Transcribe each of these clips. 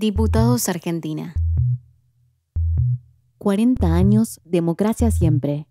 Diputados Argentina. 40 años, democracia siempre.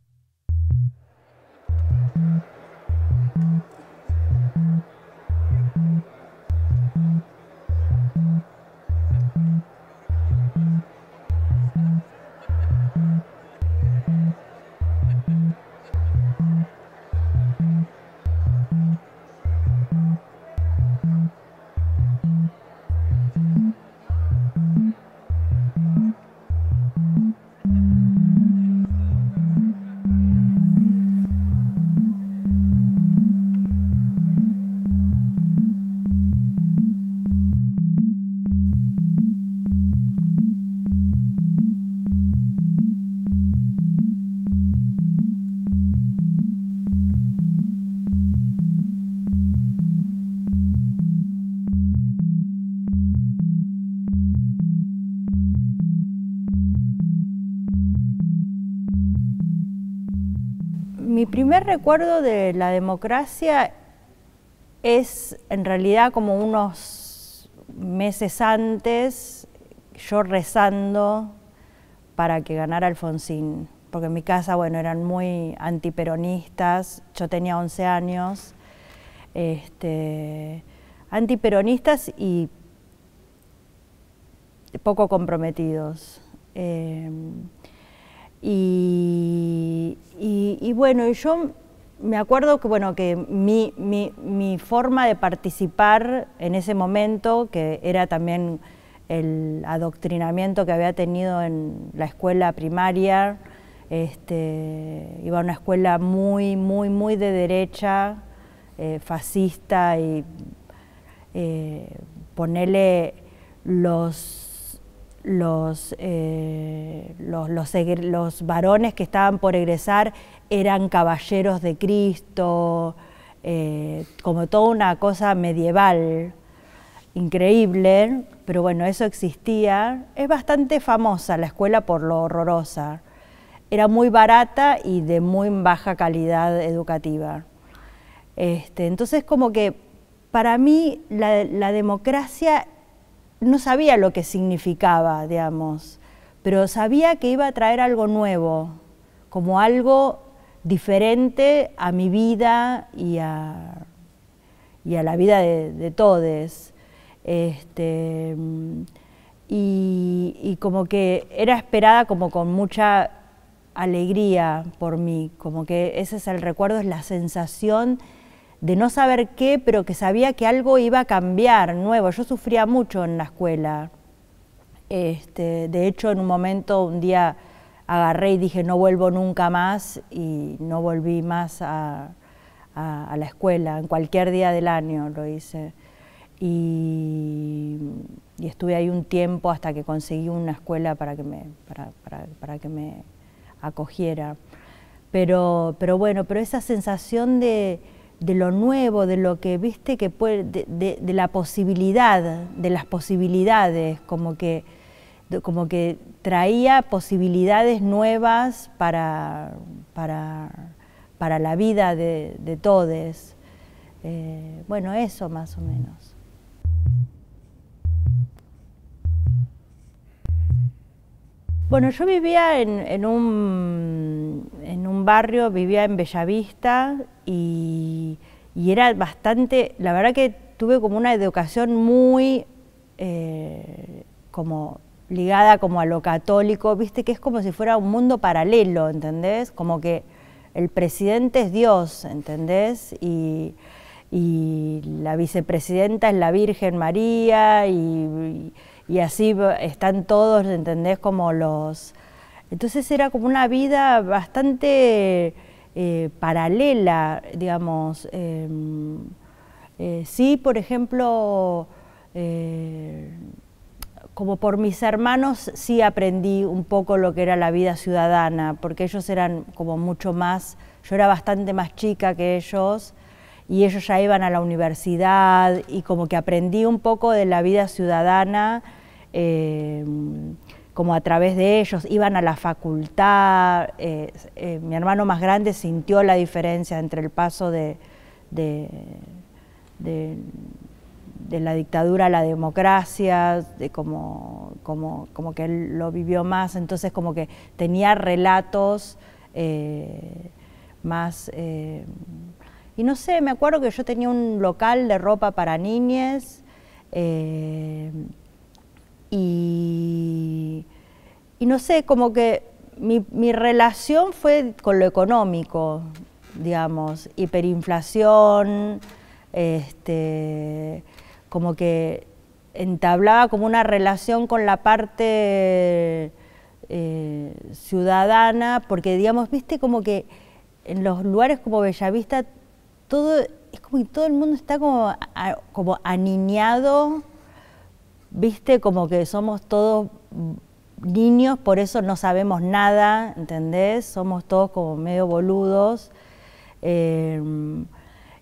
recuerdo de la democracia es en realidad como unos meses antes yo rezando para que ganara Alfonsín, porque en mi casa, bueno, eran muy antiperonistas, yo tenía 11 años, este, antiperonistas y poco comprometidos. Eh, y, y, y bueno, yo me acuerdo que, bueno, que mi, mi, forma de participar en ese momento, que era también el adoctrinamiento que había tenido en la escuela primaria, este, iba a una escuela muy, muy, muy de derecha, eh, fascista y eh, ponerle los los, eh, los, varones que estaban por egresar eran caballeros de Cristo, eh, como toda una cosa medieval, increíble, pero bueno, eso existía. Es bastante famosa la escuela por lo horrorosa. Era muy barata y de muy baja calidad educativa. Este, entonces, como que para mí la, la democracia no sabía lo que significaba, digamos, pero sabía que iba a traer algo nuevo, como algo diferente a mi vida y a, y a la vida de, Todes. todos. Este, y, como que era esperada como con mucha alegría por mí, como que ese es el recuerdo, es la sensación de no saber qué, pero que sabía que algo iba a cambiar nuevo. Yo sufría mucho en la escuela. Este, de hecho, en un momento, un día agarré y dije, no vuelvo nunca más y no volví más a, la escuela. En cualquier día del año lo hice. Y, estuve ahí un tiempo hasta que conseguí una escuela para que me, para que me acogiera. Pero, pero bueno, pero esa sensación de de lo nuevo, de lo que viste que puede, de, la posibilidad, de las posibilidades, como que, como que traía posibilidades nuevas para, para, la vida de, todos. Eh, bueno, eso más o menos. Bueno, yo vivía en, en un barrio, vivía en Bellavista y, y era bastante, la verdad que tuve como una educación muy eh, como ligada como a lo católico, viste que es como si fuera un mundo paralelo, ¿entendés? Como que el presidente es Dios, ¿entendés? Y, la vicepresidenta es la Virgen María y, así están todos, ¿entendés? Como los, entonces era como una vida bastante eh, paralela, digamos. Em, eh, sí, por ejemplo, eh, como por mis hermanos sí aprendí un poco lo que era la vida ciudadana, porque ellos eran como mucho más, yo era bastante más chica que ellos y ellos ya iban a la universidad y como que aprendí un poco de la vida ciudadana. Em, como a través de ellos, iban a la facultad. Eh, eh, mi hermano más grande sintió la diferencia entre el paso de, de, la dictadura a la democracia, de como, como, que él lo vivió más, entonces como que tenía relatos eh, más... y no sé, me acuerdo que yo tenía un local de ropa para niñas y, no sé, como que mi, mi, relación fue con lo económico, digamos, hiperinflación, este, como que entablaba como una relación con la parte eh, ciudadana, porque digamos, viste como que en los lugares como Bellavista todo es como que todo el mundo está como, como aniñado viste, como que somos todos niños, por eso no sabemos nada, ¿entendés? Somos todos como medio boludos. Em,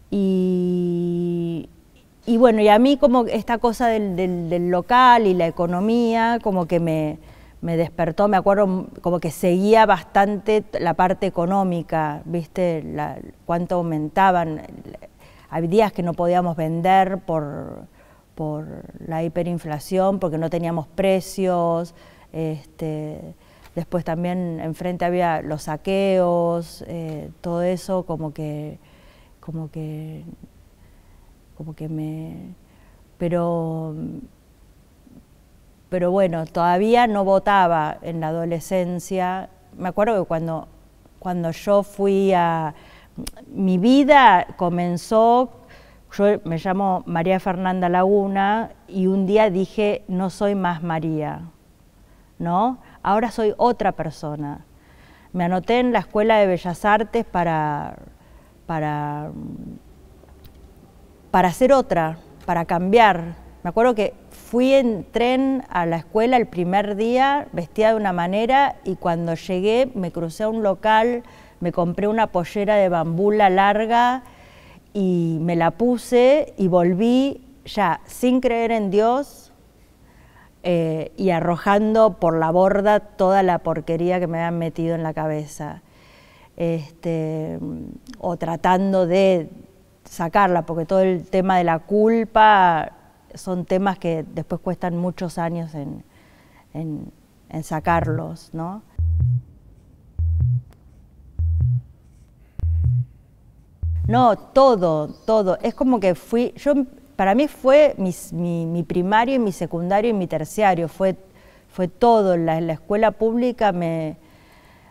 y, bueno, y a mí como esta cosa del, local y la economía, como que me, despertó, me acuerdo como que seguía bastante la parte económica, ¿viste? cuánto aumentaban. Había días que no podíamos vender por por la hiperinflación, porque no teníamos precios, este, después también enfrente había los saqueos, eh, todo eso como que, como que, como que me... Pero, pero bueno, todavía no votaba en la adolescencia. Me acuerdo que cuando, cuando yo fui a... Mi vida comenzó yo me llamo María Fernanda Laguna y un día dije, no soy más María, ¿no? Ahora soy otra persona. Me anoté en la Escuela de Bellas Artes para, para, para ser otra, para cambiar. Me acuerdo que fui en tren a la escuela el primer día vestida de una manera y cuando llegué me crucé a un local, me compré una pollera de bambula larga y me la puse y volví ya sin creer en Dios eh, y arrojando por la borda toda la porquería que me habían metido en la cabeza. Este, o tratando de sacarla, porque todo el tema de la culpa son temas que después cuestan muchos años en, en sacarlos, ¿no? No, todo, todo. Es como que fui, yo, para mí fue mi, primario y mi secundario y mi terciario, fue, fue todo. La, la escuela pública me,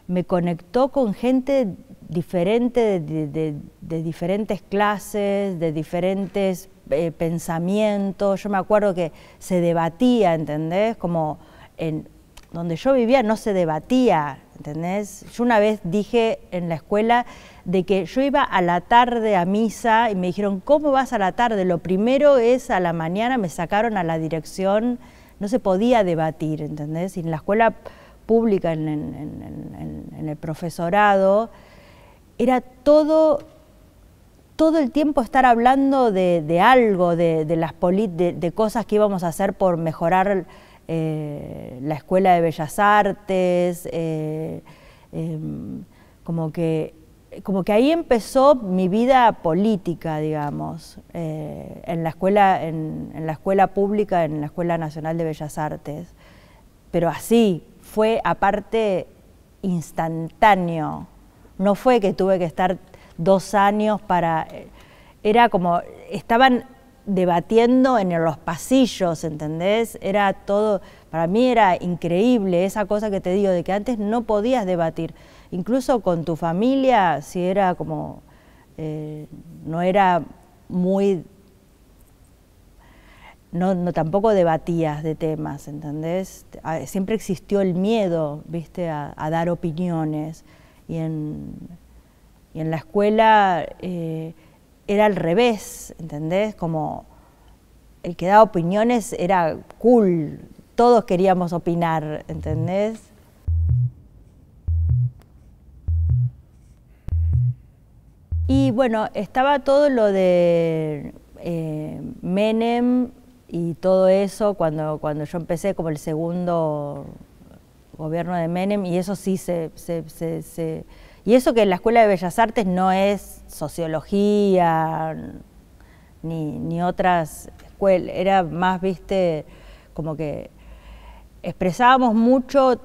me, conectó con gente diferente, de, diferentes clases, de diferentes eh, pensamientos. Yo me acuerdo que se debatía, ¿entendés? Como en donde yo vivía no se debatía, ¿entendés? Yo una vez dije en la escuela de que yo iba a la tarde a misa y me dijeron, ¿cómo vas a la tarde? Lo primero es a la mañana, me sacaron a la dirección, no se podía debatir, ¿entendés? Y en la escuela pública, en, el profesorado, era todo todo el tiempo estar hablando de, algo, de, las de, de cosas que íbamos a hacer por mejorar eh, la Escuela de Bellas Artes, eh, em, como, que, como que ahí empezó mi vida política, digamos, eh, en, la escuela, en, la escuela pública, en la Escuela Nacional de Bellas Artes. Pero así, fue aparte instantáneo, no fue que tuve que estar dos años para... Era como, estaban debatiendo en los pasillos, ¿entendés? Era todo, para mí era increíble esa cosa que te digo, de que antes no podías debatir, incluso con tu familia, si era como, eh, no era muy, no, tampoco debatías de temas, ¿entendés? Ah, siempre existió el miedo, viste, a, dar opiniones y en, y en la escuela... Eh, era al revés, ¿entendés? Como el que daba opiniones era cool, todos queríamos opinar, ¿entendés? Y bueno, estaba todo lo de eh, Menem y todo eso cuando, cuando yo empecé como el segundo gobierno de Menem y eso sí se, se y eso que en la Escuela de Bellas Artes no es sociología ni, otras escuelas, era más, viste, como que expresábamos mucho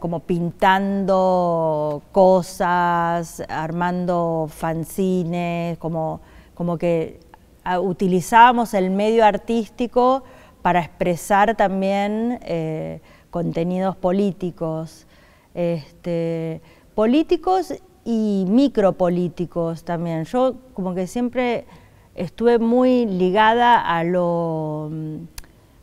como pintando cosas, armando fanzines, como, que ah, utilizábamos el medio artístico para expresar también eh, contenidos políticos. Este, políticos y micropolíticos también. Yo como que siempre estuve muy ligada a lo, mm,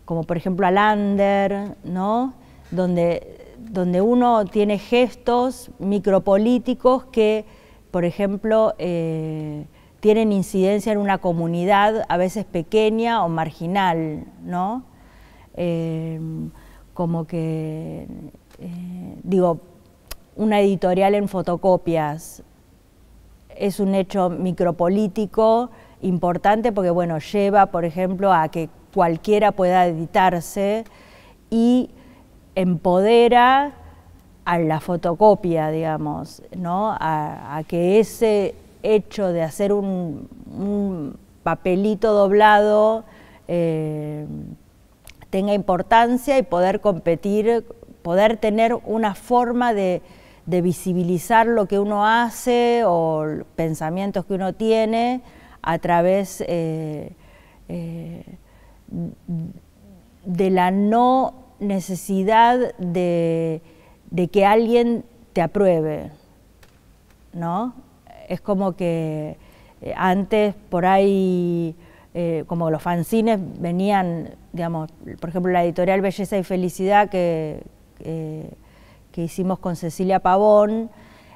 como por ejemplo a Lander, ¿no? Donde, donde uno tiene gestos micropolíticos que, por ejemplo, eh, tienen incidencia en una comunidad a veces pequeña o marginal, ¿no? Eh, como que, eh, digo, una editorial en fotocopias. Es un hecho micropolítico importante porque bueno, lleva, por ejemplo, a que cualquiera pueda editarse y empodera a la fotocopia, digamos, ¿no? a, que ese hecho de hacer un, papelito doblado eh, tenga importancia y poder competir, poder tener una forma de, de visibilizar lo que uno hace o pensamientos que uno tiene a través eh, eh, de la no necesidad de, que alguien te apruebe, ¿no? Es como que eh, antes por ahí, como los fanzines venían, digamos, por ejemplo, la editorial Belleza y Felicidad que que hicimos con Cecilia Pavón,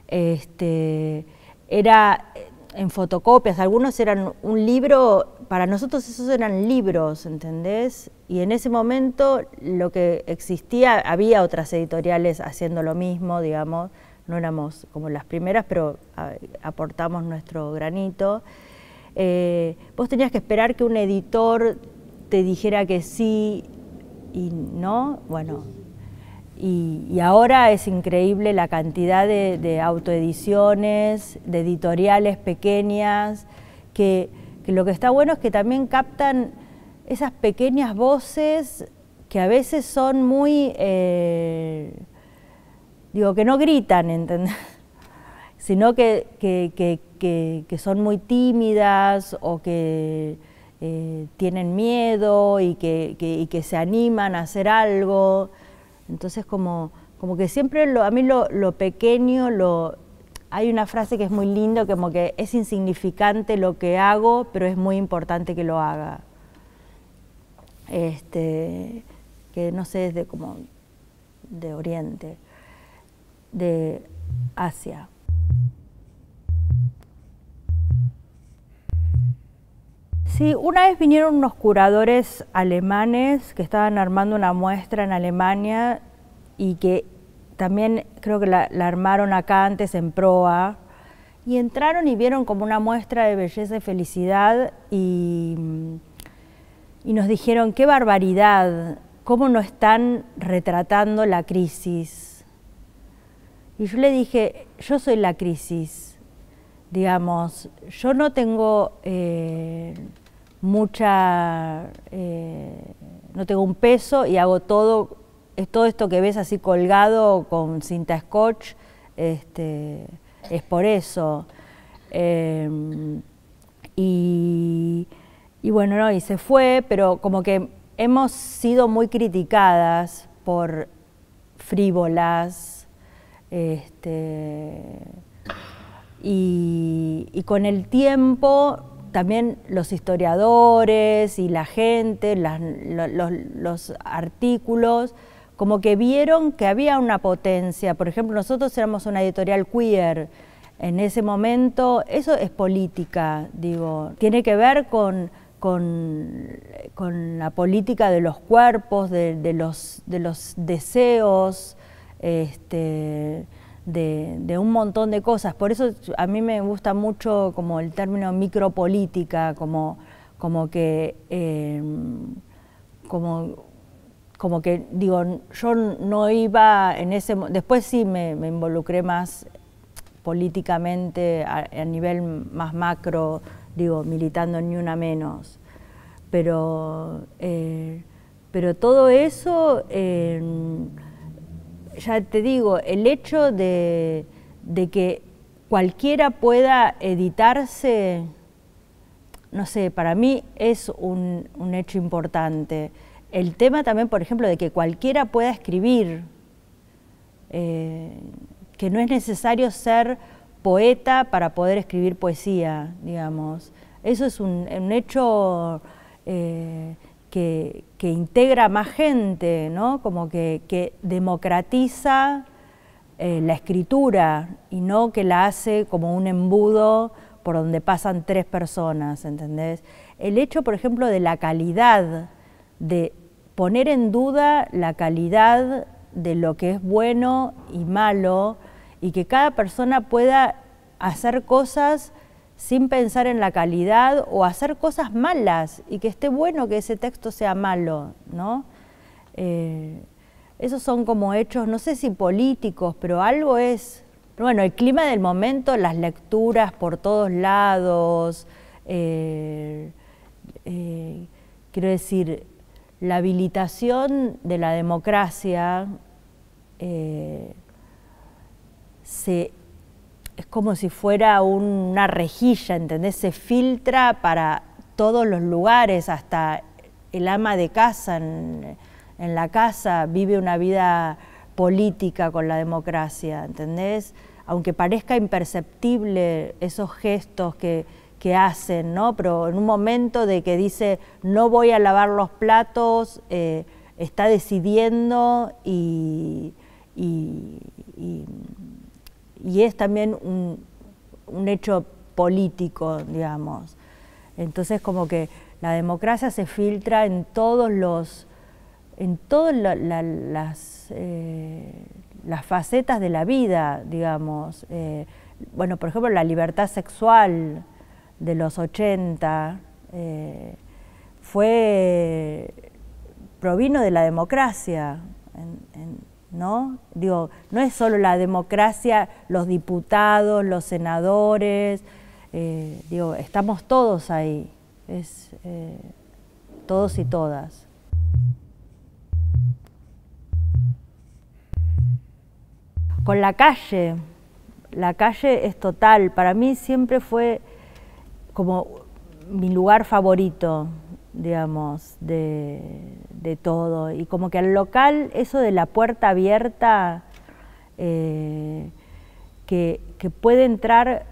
este, era eh, en fotocopias, algunos eran un libro, para nosotros esos eran libros, ¿entendés? Y en ese momento lo que existía, había otras editoriales haciendo lo mismo, digamos, no éramos como las primeras, pero aportamos nuestro granito. Eh, vos tenías que esperar que un editor te dijera que sí y no, bueno, y, ahora es increíble la cantidad de, autoediciones, de editoriales pequeñas, que, lo que está bueno es que también captan esas pequeñas voces que a veces son muy, eh, digo, que no gritan, sino que, que, son muy tímidas o que eh, tienen miedo y, y que se animan a hacer algo. Entonces como, como que siempre a mí lo, pequeño, lo, hay una frase que es muy linda, como que es insignificante lo que hago, pero es muy importante que lo haga. Este, que no sé, es de como de Oriente, de Asia. Sí, una vez vinieron unos curadores alemanes que estaban armando una muestra en Alemania y que también creo que la, armaron acá antes en Proa. Y entraron y vieron como una muestra de belleza y felicidad y, y nos dijeron, qué barbaridad, cómo no están retratando la crisis. Y yo le dije, yo soy la crisis digamos, yo no tengo eh, mucha, eh, no tengo un peso y hago todo, es todo esto que ves así colgado con cinta scotch, este, es por eso. Em, y, y, bueno, no, y se fue, pero como que hemos sido muy criticadas por frívolas, este, y, y con el tiempo también los historiadores y la gente, los, artículos, como que vieron que había una potencia. Por ejemplo, nosotros éramos una editorial queer. En ese momento, eso es política, digo, tiene que ver con, con, la política de los cuerpos, de, los, de los, deseos, este, de, un montón de cosas. Por eso a mí me gusta mucho como el término micropolítica, como, como que... Em, como, como que digo, yo no iba en ese... Después sí me, involucré más políticamente a, nivel más macro, digo, militando Ni Una Menos. Pero, eh, pero todo eso... Em, ya te digo, el hecho de, que cualquiera pueda editarse, no sé, para mí es un, hecho importante. El tema también, por ejemplo, de que cualquiera pueda escribir, eh, que no es necesario ser poeta para poder escribir poesía, digamos. Eso es un, hecho eh, que, que integra más gente, ¿no? como que, democratiza eh, la escritura y no que la hace como un embudo por donde pasan tres personas, ¿entendés? El hecho, por ejemplo, de la calidad, de poner en duda la calidad de lo que es bueno y malo y que cada persona pueda hacer cosas sin pensar en la calidad o hacer cosas malas y que esté bueno que ese texto sea malo, ¿no? Eh, esos son como hechos, no sé si políticos, pero algo es, bueno, el clima del momento, las lecturas por todos lados, eh, eh, quiero decir, la habilitación de la democracia se es como si fuera una rejilla, ¿entendés? Se filtra para todos los lugares, hasta el ama de casa en, la casa vive una vida política con la democracia, ¿entendés? Aunque parezca imperceptible esos gestos que, hacen, ¿no? Pero en un momento de que dice, no voy a lavar los platos, eh, está decidiendo y y es también un, hecho político, digamos. Entonces como que la democracia se filtra en todos los, en todas las, eh, las facetas de la vida, digamos. Eh, bueno, por ejemplo, la libertad sexual de los 80 eh, fue, provino de la democracia. en, ¿no? Digo, no es solo la democracia, los diputados, los senadores, eh, digo, estamos todos ahí, es eh, todos y todas. Con la calle, la calle es total, para mí siempre fue como mi lugar favorito, digamos, de, todo. Y como que al local, eso de la puerta abierta, eh, que, puede entrar,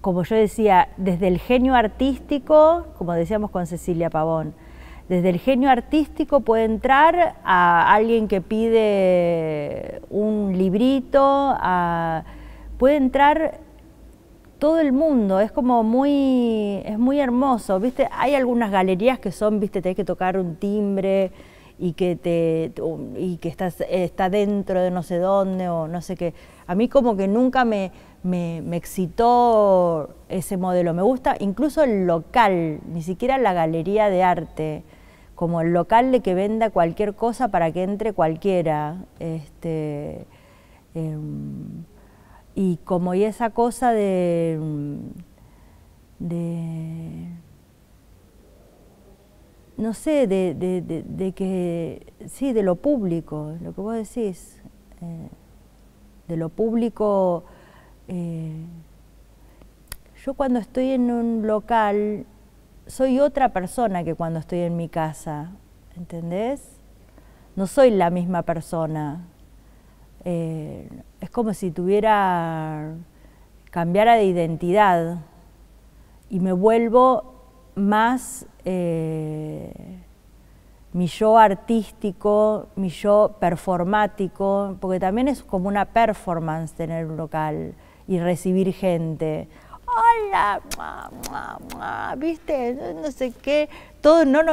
como yo decía, desde el genio artístico, como decíamos con Cecilia Pavón, desde el genio artístico puede entrar a alguien que pide un librito, puede entrar todo el mundo, es como muy, es muy hermoso, ¿viste? Hay algunas galerías que son, ¿viste? Tenés que tocar un timbre y que, te, y que estás, está dentro de no sé dónde o no sé qué. A mí como que nunca me, me, excitó ese modelo, me gusta incluso el local, ni siquiera la galería de arte como el local de que venda cualquier cosa para que entre cualquiera. Este, em, y como y esa cosa de, mm, de no sé, de, que, sí, de lo público, lo que vos decís, eh, de lo público. Eh, yo cuando estoy en un local soy otra persona que cuando estoy en mi casa, ¿entendés? No soy la misma persona. Eh, es como si tuviera, cambiara de identidad y me vuelvo más eh, mi yo artístico, mi yo performático, porque también es como una performance tener un local y recibir gente. Hola, viste, no, sé qué, todo, no, no,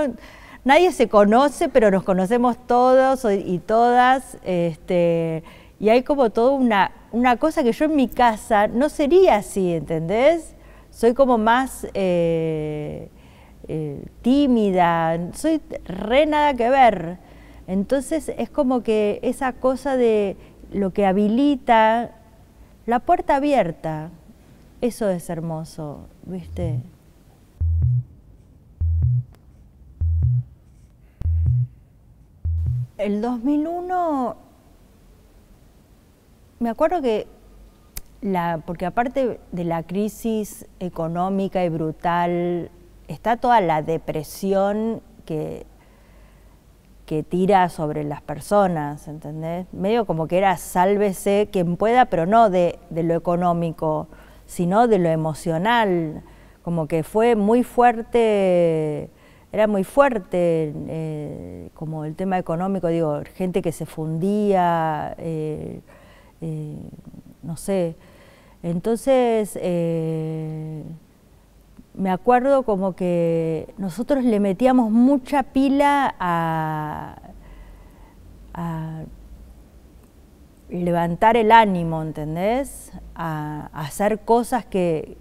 nadie se conoce, pero nos conocemos todos y todas. Este, y hay como toda una, una cosa que yo en mi casa no sería así, ¿entendés? Soy como más eh, eh, tímida, soy re nada que ver. Entonces es como que esa cosa de lo que habilita la puerta abierta, eso es hermoso, ¿viste? El 2001 me acuerdo que, la, porque aparte de la crisis económica y brutal, está toda la depresión que, que tira sobre las personas, ¿entendés? Medio como que era sálvese quien pueda, pero no de, lo económico, sino de lo emocional, como que fue muy fuerte era muy fuerte, eh, como el tema económico, digo, gente que se fundía, eh, eh, no sé. Entonces, eh, me acuerdo como que nosotros le metíamos mucha pila a, levantar el ánimo, ¿entendés? A, hacer cosas que,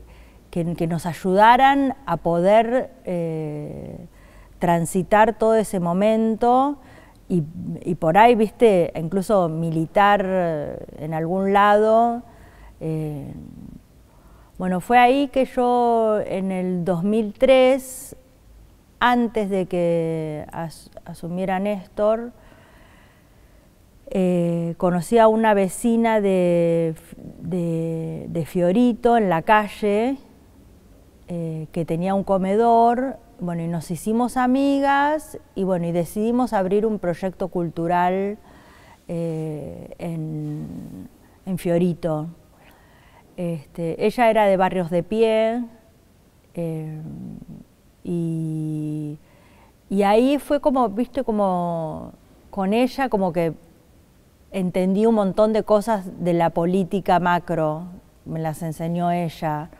nos ayudaran a poder eh, transitar todo ese momento y, por ahí, viste, incluso militar eh, en algún lado. Eh, bueno, fue ahí que yo en el 2003, antes de que asumiera Néstor, eh, conocí a una vecina de, Fiorito en la calle, que tenía un comedor bueno, y nos hicimos amigas y bueno, y decidimos abrir un proyecto cultural eh, en, Fiorito. Este, ella era de Barrios de Pie eh, y, ahí fue como, viste, como con ella como que entendí un montón de cosas de la política macro, me las enseñó ella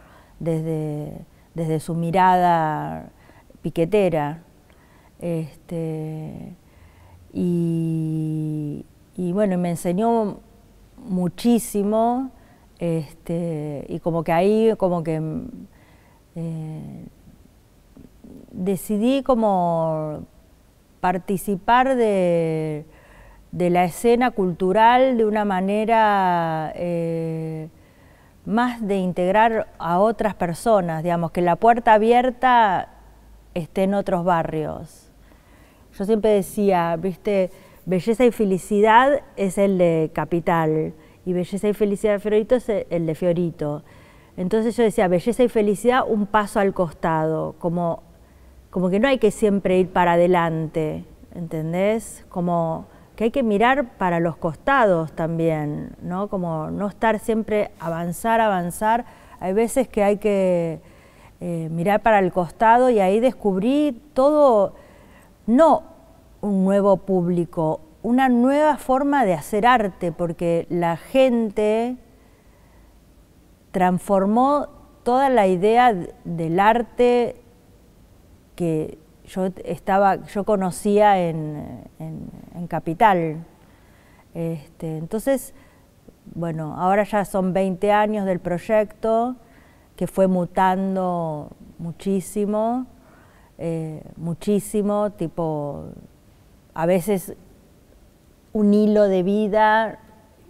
desde, desde su mirada piquetera. Este, y, bueno, me enseñó muchísimo este, y como que ahí como que eh, decidí como participar de, la escena cultural de una manera eh, más de integrar a otras personas, digamos, que la puerta abierta esté en otros barrios. Yo siempre decía, viste, belleza y felicidad es el de Capital y belleza y felicidad de Fiorito es el de Fiorito. Entonces yo decía, belleza y felicidad un paso al costado, como, como que no hay que siempre ir para adelante, ¿entendés? Como que hay que mirar para los costados también, ¿no? Como no estar siempre avanzar, avanzar. Hay veces que hay que eh, mirar para el costado y ahí descubrí todo, no un nuevo público, una nueva forma de hacer arte, porque la gente transformó toda la idea del arte que yo estaba, yo conocía en, Capital. Este, entonces, bueno, ahora ya son 20 años del proyecto que fue mutando muchísimo, eh, muchísimo, tipo, a veces un hilo de vida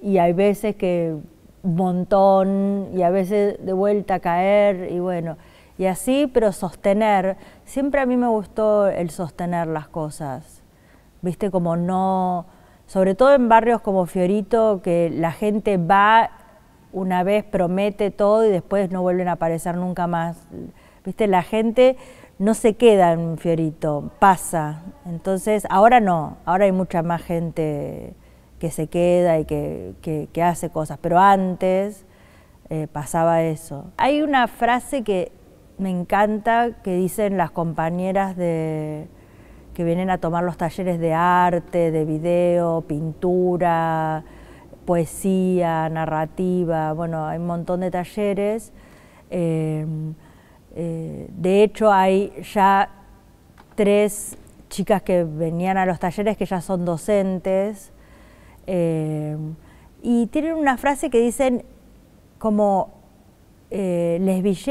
y hay veces que un montón y a veces de vuelta a caer y bueno, y así, pero sostener, siempre a mí me gustó el sostener las cosas, viste, como no, sobre todo en barrios como Fiorito, que la gente va una vez promete todo y después no vuelven a aparecer nunca más. Viste, la gente no se queda en Fiorito, pasa. Entonces, ahora no, ahora hay mucha más gente que se queda y que, hace cosas, pero antes eh, pasaba eso. Hay una frase que me encanta que dicen las compañeras de, que vienen a tomar los talleres de arte, de video, pintura, poesía, narrativa, bueno, hay un montón de talleres. Eh, eh, de hecho, hay ya tres chicas que venían a los talleres que ya son docentes eh, y tienen una frase que dicen como les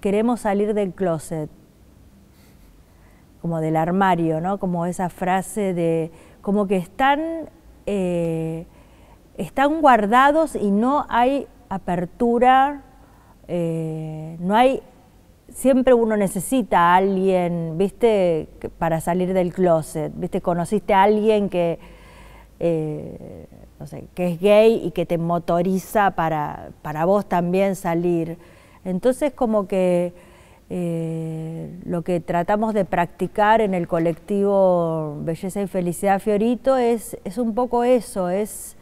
queremos salir del closet como del armario, ¿no? Como esa frase de, como que están están guardados y no hay apertura, eh, no hay, siempre uno necesita a alguien, viste, para salir del closet, viste, conociste a alguien que, eh, no sé, que es gay y que te motoriza para, para vos también salir. Entonces como que eh, lo que tratamos de practicar en el colectivo Belleza y Felicidad Fiorito es, es un poco eso, es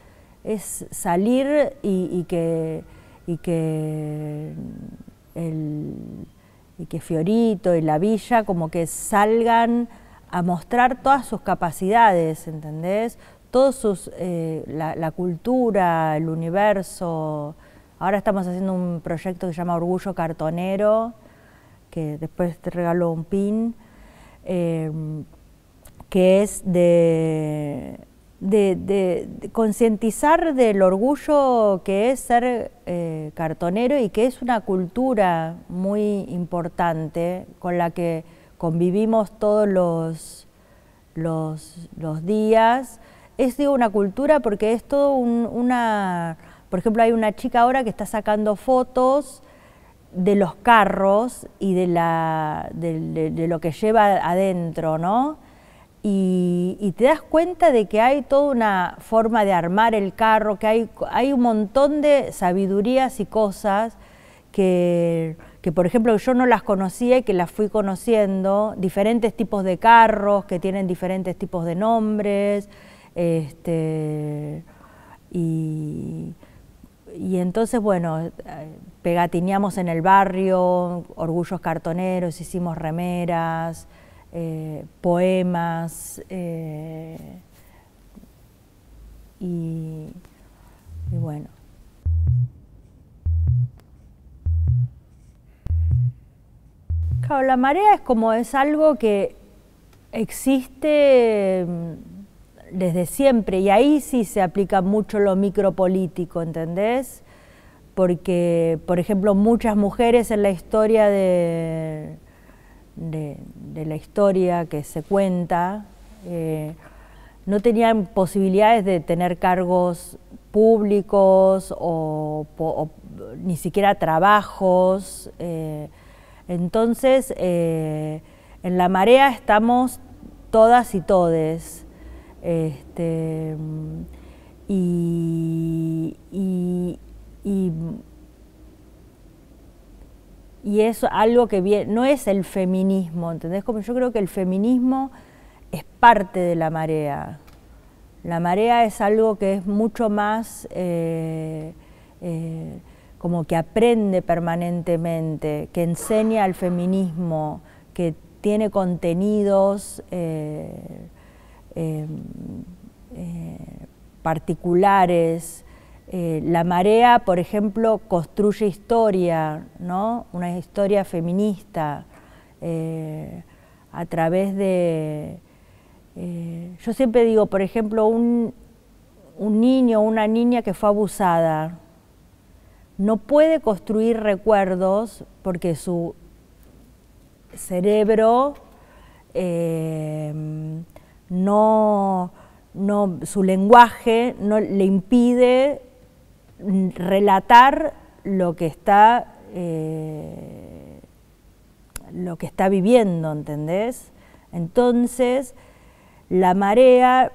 es salir y, que, y que, y que Fiorito y la villa como que salgan a mostrar todas sus capacidades, ¿entendés? Todos sus, eh, la, cultura, el universo. Ahora estamos haciendo un proyecto que se llama Orgullo Cartonero, que después te regaló un pin, eh, que es de de, concientizar del orgullo que es ser eh, cartonero y que es una cultura muy importante con la que convivimos todos los, días. Es digo, una cultura porque es todo un, una... Por ejemplo, hay una chica ahora que está sacando fotos de los carros y de, la, de lo que lleva adentro, ¿no? y, te das cuenta de que hay toda una forma de armar el carro, que hay, un montón de sabidurías y cosas que, por ejemplo, yo no las conocía y que las fui conociendo, diferentes tipos de carros que tienen diferentes tipos de nombres, este, y, y entonces, bueno, eh, pegatineamos en el barrio, orgullos cartoneros, hicimos remeras, eh, poemas eh, y, y bueno. Claro, la marea es como es algo que existe mm, desde siempre y ahí sí se aplica mucho lo micropolítico, ¿entendés? Porque, por ejemplo, muchas mujeres en la historia de, de, la historia que se cuenta. Eh, no tenían posibilidades de tener cargos públicos o, ni siquiera trabajos. Eh, entonces, eh, en la marea estamos todas y todes. Este, y es algo que viene, no es el feminismo, ¿entendés? Como yo creo que el feminismo es parte de la marea. La marea es algo que es mucho más eh, eh, como que aprende permanentemente, que enseña al feminismo, que tiene contenidos eh, particulares, eh, la marea, por ejemplo, construye historia, ¿no? una historia feminista eh, a través de... Eh, yo siempre digo, por ejemplo, un, niño o una niña que fue abusada no puede construir recuerdos porque su cerebro no, no, su lenguaje no le impide relatar lo que está, eh, lo que está viviendo, ¿entendés? Entonces, la marea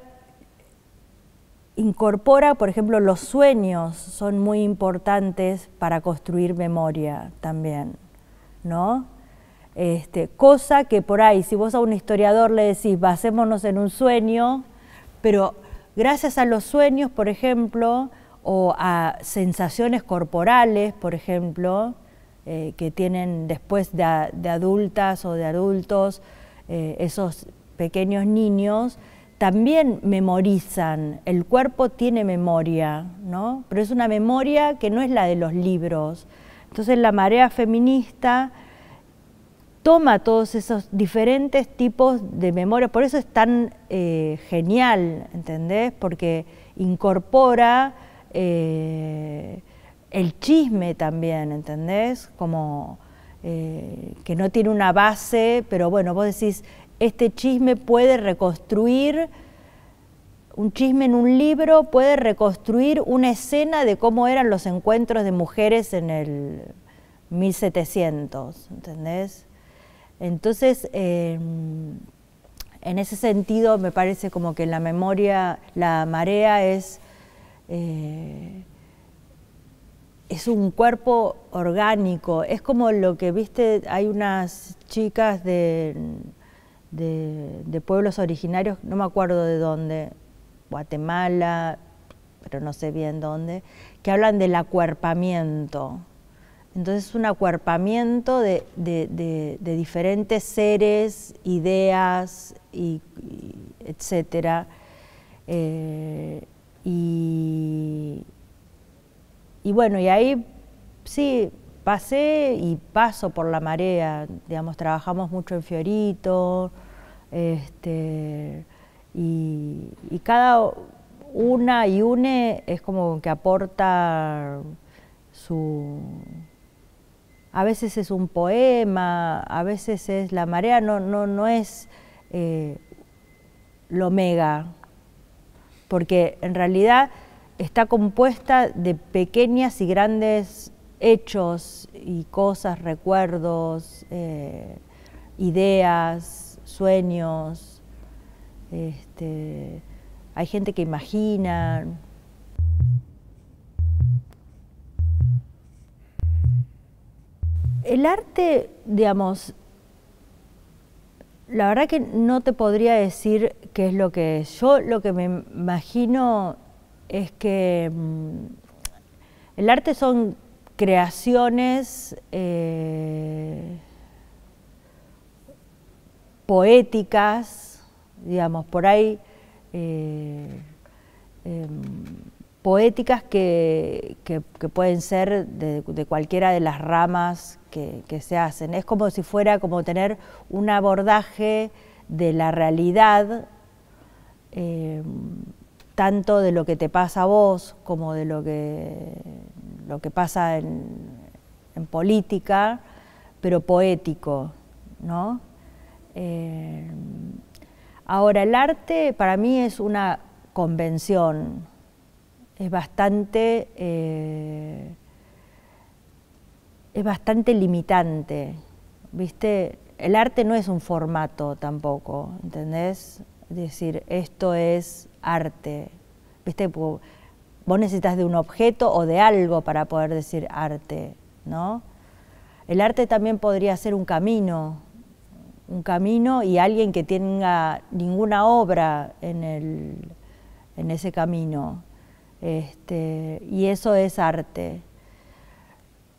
incorpora, por ejemplo, los sueños son muy importantes para construir memoria también, ¿no? Este, cosa que por ahí, si vos a un historiador le decís, basémonos en un sueño, pero gracias a los sueños, por ejemplo, o a sensaciones corporales, por ejemplo, eh, que tienen después de, adultas o de adultos, eh, esos pequeños niños, también memorizan, el cuerpo tiene memoria, pero es una memoria que no es la de los libros. Entonces la marea feminista toma todos esos diferentes tipos de memoria, por eso es tan eh, genial, ¿entendés? Porque incorpora eh, el chisme también, ¿entendés? Como eh, que no tiene una base, pero bueno, vos decís, este chisme puede reconstruir, un chisme en un libro puede reconstruir una escena de cómo eran los encuentros de mujeres en el 1700, ¿entendés? Entonces, em, en ese sentido me parece como que la memoria, la marea es eh, es un cuerpo orgánico, es como lo que viste, hay unas chicas de, pueblos originarios, no me acuerdo de dónde, Guatemala, pero no sé bien dónde, que hablan del acuerpamiento. Entonces es un acuerpamiento de, diferentes seres, ideas, y, etcétera. Eh, y, bueno, y ahí sí, pasé y paso por la marea, digamos, trabajamos mucho en Fiorito, este, y, cada una y une es como que aporta su... A veces es un poema, a veces es la marea, no, no, no es eh, lo mega, porque en realidad está compuesta de pequeñas y grandes hechos y cosas, recuerdos, eh, ideas, sueños. Este, hay gente que imagina. El arte, digamos, la verdad que no te podría decir qué es lo que es. Yo lo que me imagino es que mm, el arte son creaciones eh, poéticas, digamos, por ahí. Eh, em, poéticas que, pueden ser de, cualquiera de las ramas que, se hacen. Es como si fuera como tener un abordaje de la realidad, eh, tanto de lo que te pasa a vos como de lo que, lo que pasa en, política, pero poético, ¿no? Eh, ahora, el arte para mí es una convención, es bastante, eh, es bastante limitante, ¿viste? El arte no es un formato tampoco, ¿entendés? decir, esto es arte, ¿viste? Vos necesitas de un objeto o de algo para poder decir arte, ¿no? El arte también podría ser un camino, un camino y alguien que tenga ninguna obra en ese camino. Este, y eso es arte.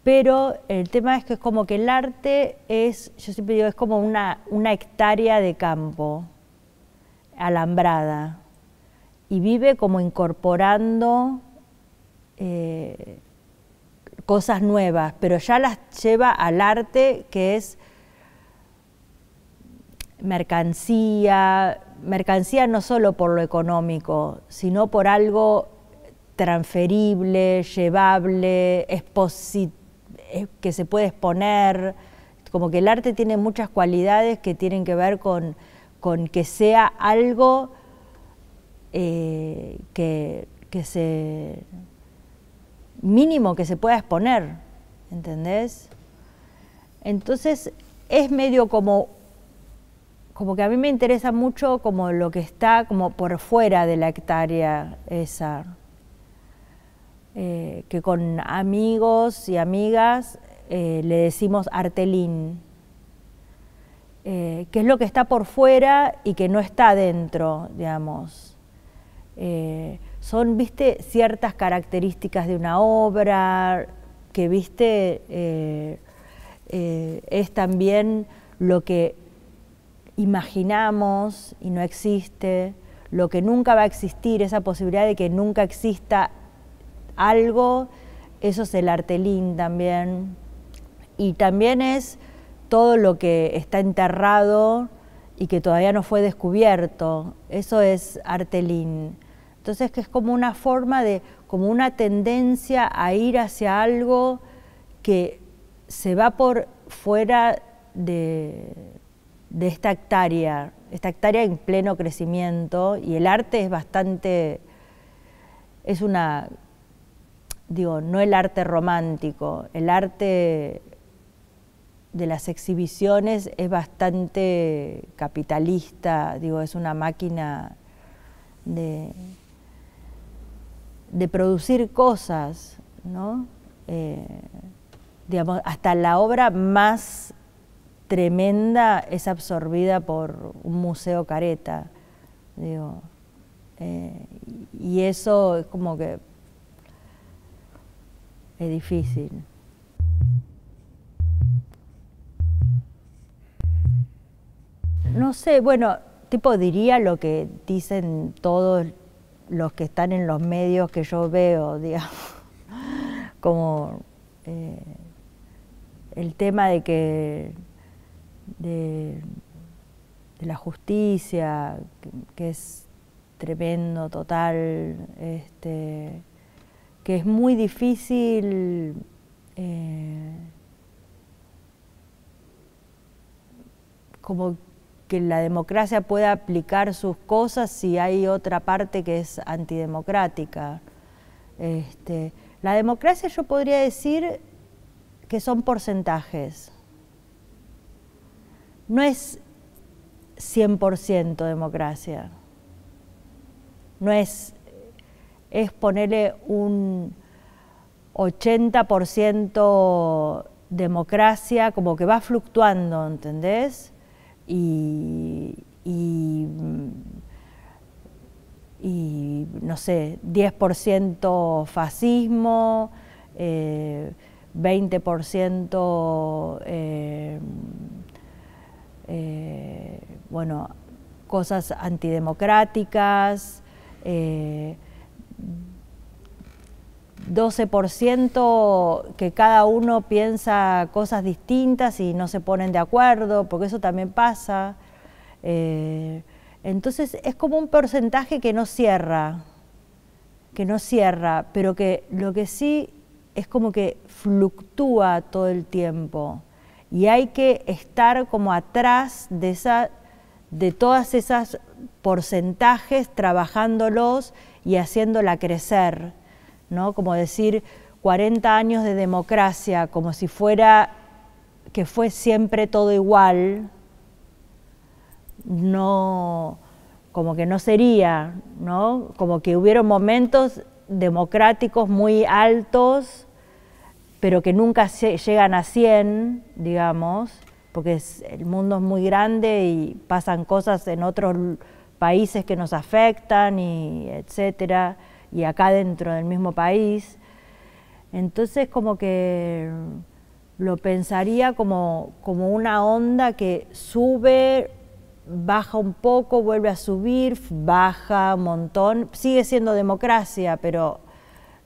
Pero el tema es que es como que el arte es, yo siempre digo, es como una, una hectárea de campo alambrada y vive como incorporando eh, cosas nuevas, pero ya las lleva al arte que es mercancía, mercancía no solo por lo económico, sino por algo transferible, llevable, eh, que se puede exponer. Como que el arte tiene muchas cualidades que tienen que ver con, que sea algo eh, que, que, se mínimo que se pueda exponer, ¿entendés? Entonces es medio como como que a mí me interesa mucho como lo que está como por fuera de la hectárea esa, eh, que con amigos y amigas eh, le decimos artelín, eh, que es lo que está por fuera y que no está dentro, digamos. son, viste, ciertas características de una obra, que, viste, es también lo que imaginamos y no existe, lo que nunca va a existir, esa posibilidad de que nunca exista algo, eso es el artelín también. Y también es todo lo que está enterrado y que todavía no fue descubierto, eso es artelín. Entonces que es como una forma de, como una tendencia a ir hacia algo que se va por fuera de, de esta hectárea, esta hectárea en pleno crecimiento y el arte es bastante, es una digo, no el arte romántico, el arte de las exhibiciones es bastante capitalista, digo, es una máquina de, de producir cosas, ¿no? Eh, digamos, hasta la obra más tremenda es absorbida por un museo careta, digo, eh, y eso es como que es difícil. No sé, bueno, tipo diría lo que dicen todos los que están en los medios que yo veo, digamos, como eh, el tema de que de, la justicia, que, que, es tremendo, total, este, que es muy difícil eh, como que la democracia pueda aplicar sus cosas si hay otra parte que es antidemocrática. Este, la democracia yo podría decir que son porcentajes. No es 100% democracia. No es es ponerle un 80% democracia, como que va fluctuando, ¿entendés? Y, y, no sé, 10% fascismo, 20% eh, eh, eh, bueno, cosas antidemocráticas, eh, 12% que cada uno piensa cosas distintas y no se ponen de acuerdo, porque eso también pasa. Eh, entonces es como un porcentaje que no cierra, que no cierra, pero que lo que sí es como que fluctúa todo el tiempo y hay que estar como atrás de, esa, de todas esas porcentajes trabajándolos y haciéndola crecer, ¿no? Como decir 40 años de democracia, como si fuera que fue siempre todo igual, no, como que no sería, ¿no? Como que hubieron momentos democráticos muy altos, pero que nunca llegan a 100, digamos, porque el mundo es muy grande y pasan cosas en otros países que nos afectan y etcétera, y acá dentro del mismo país. Entonces como que mm, lo pensaría como, como una onda que sube, baja un poco, vuelve a subir, baja un montón, sigue siendo democracia, pero,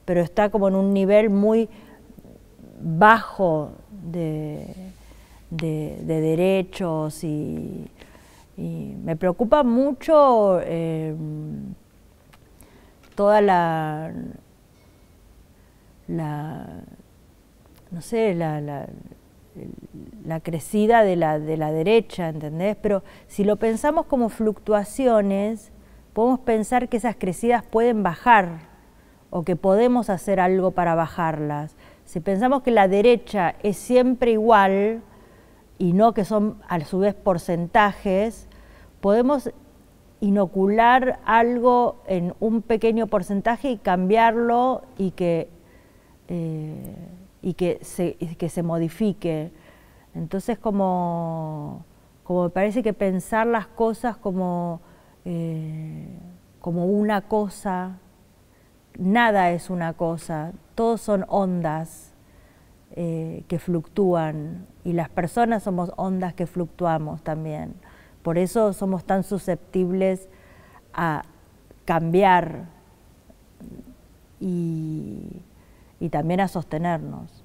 pero está como en un nivel muy bajo de, de, derechos y, me preocupa mucho eh, toda la, no sé, la, la, la crecida de la, de la derecha, ¿entendés? Pero si lo pensamos como fluctuaciones, podemos pensar que esas crecidas pueden bajar o que podemos hacer algo para bajarlas. Si pensamos que la derecha es siempre igual, y no que son a su vez porcentajes, podemos inocular algo en un pequeño porcentaje y cambiarlo y que, eh, y que, se, modifique. Entonces, como, me parece que pensar las cosas como, eh, como una cosa, nada es una cosa, todos son ondas. Eh, que fluctúan y las personas somos ondas que fluctuamos también. Por eso somos tan susceptibles a cambiar y también a sostenernos.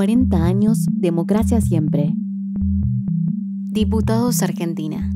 40 años, democracia siempre. Diputados Argentina.